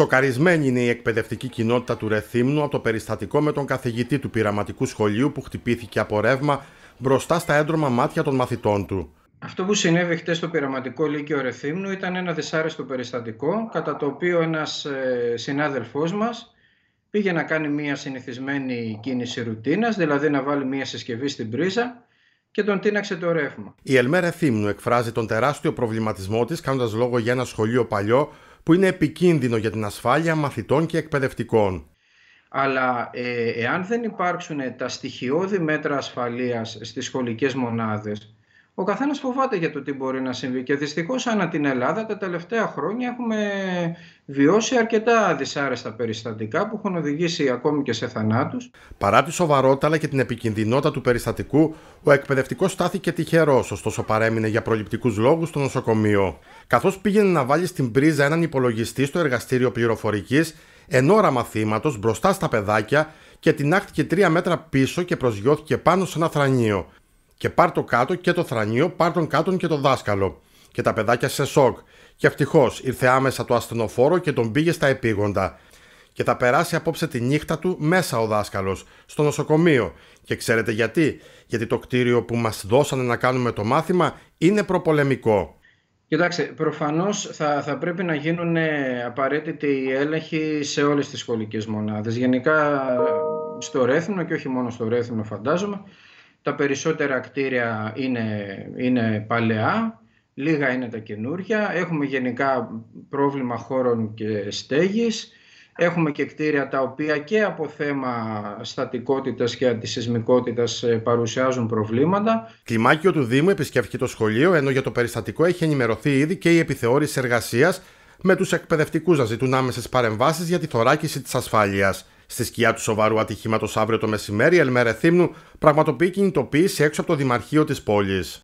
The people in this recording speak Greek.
Σοκαρισμένη είναι η εκπαιδευτική κοινότητα του Ρεθύμνου από το περιστατικό με τον καθηγητή του πειραματικού σχολείου που χτυπήθηκε από ρεύμα μπροστά στα έντρωμα μάτια των μαθητών του. Αυτό που συνέβη χτες στο πειραματικό Λύκειο Ρεθύμνου ήταν ένα δυσάρεστο περιστατικό κατά το οποίο ένας ε, συνάδελφός μας πήγε να κάνει μια συνηθισμένη κίνηση ρουτίνας, δηλαδή να βάλει μια συσκευή στην πρίζα και τον τίναξε το ρεύμα. Η Ελμέρε Θύμνου εκφράζει τον τεράστιο προβληματισμό της κάνοντας λόγο για ένα σχολείο παλιό που είναι επικίνδυνο για την ασφάλεια μαθητών και εκπαιδευτικών. Αλλά ε, εάν δεν υπάρξουν τα στοιχειώδη μέτρα ασφαλείας στις σχολικές μονάδες ο καθένας φοβάται για το τι μπορεί να συμβεί. Και δυστυχώς, ανά την Ελλάδα, τα τελευταία χρόνια έχουμε βιώσει αρκετά δυσάρεστα περιστατικά που έχουν οδηγήσει ακόμη και σε θανάτους. Παρά τη σοβαρότητα αλλά και την επικινδυνότητα του περιστατικού, ο εκπαιδευτικός στάθηκε τυχερός, ωστόσο παρέμεινε για προληπτικούς λόγους στο νοσοκομείο. Καθώς πήγαινε να βάλει στην πρίζα έναν υπολογιστή στο εργαστήριο πληροφορικής, εν ώρα μαθήματος μπροστά στα παιδάκια και τεινάχτηκε τρία μέτρα πίσω και προσγειώθηκε πάνω σε ένα θρανίο και πάρ το κάτω και το θρανίο, πάρ τον κάτω και το δάσκαλο. Και τα παιδάκια σε σοκ. Και ευτυχώς ήρθε άμεσα το ασθενοφόρο και τον πήγε στα επίγοντα. Και θα περάσει απόψε τη νύχτα του μέσα ο δάσκαλος, στο νοσοκομείο. Και ξέρετε γιατί. Γιατί το κτίριο που μας δώσανε να κάνουμε το μάθημα είναι προπολεμικό. Κοιτάξτε, προφανώς θα, θα πρέπει να γίνουν ε, απαραίτητοι έλεγχοι σε όλες τις σχολικές μονάδες. Γενικά στο και όχι μόνο στο φαντάζομαι. Τα περισσότερα κτίρια είναι, είναι παλαιά, λίγα είναι τα καινούργια. Έχουμε γενικά πρόβλημα χώρων και στέγης. Έχουμε και κτίρια τα οποία και από θέμα στατικότητας και αντισυσμικότητας ε, παρουσιάζουν προβλήματα. Κλιμάκιο του Δήμου επισκέφθηκε το σχολείο, ενώ για το περιστατικό έχει ενημερωθεί ήδη και η επιθεώρηση εργασίας με τους εκπαιδευτικούς να ζητούν άμεσες παρεμβάσεις για τη θωράκιση της ασφάλειας. Στη σκιά του σοβαρού ατυχήματος αύριο το μεσημέρι, η Θύμνου πραγματοποιεί κινητοποίηση έξω από το Δημαρχείο της πόλης.